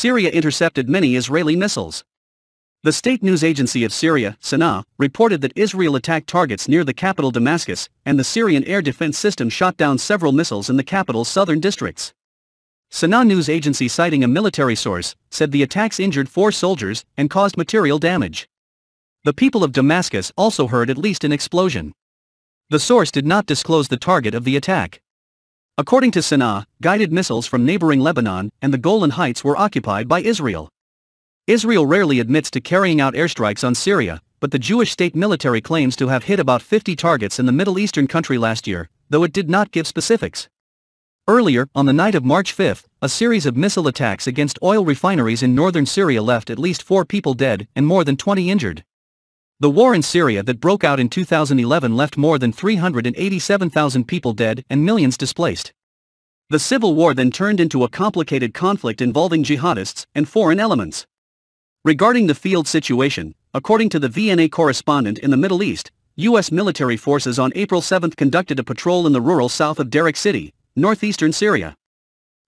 Syria intercepted many Israeli missiles. The state news agency of Syria, Sana'a, reported that Israel attacked targets near the capital Damascus, and the Syrian air defense system shot down several missiles in the capital's southern districts. Sana'a news agency citing a military source, said the attacks injured four soldiers and caused material damage. The people of Damascus also heard at least an explosion. The source did not disclose the target of the attack. According to Sana'a, guided missiles from neighboring Lebanon and the Golan Heights were occupied by Israel. Israel rarely admits to carrying out airstrikes on Syria, but the Jewish state military claims to have hit about 50 targets in the Middle Eastern country last year, though it did not give specifics. Earlier, on the night of March 5, a series of missile attacks against oil refineries in northern Syria left at least four people dead and more than 20 injured. The war in Syria that broke out in 2011 left more than 387,000 people dead and millions displaced. The civil war then turned into a complicated conflict involving jihadists and foreign elements. Regarding the field situation, according to the VNA correspondent in the Middle East, U.S. military forces on April 7 conducted a patrol in the rural south of Derek City, northeastern Syria.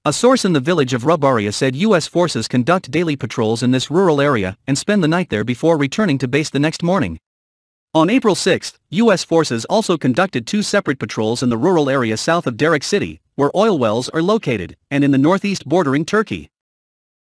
A source in the village of Rubaria said U.S. forces conduct daily patrols in this rural area and spend the night there before returning to base the next morning. On April 6, U.S. forces also conducted two separate patrols in the rural area south of Derek City, where oil wells are located, and in the northeast bordering Turkey.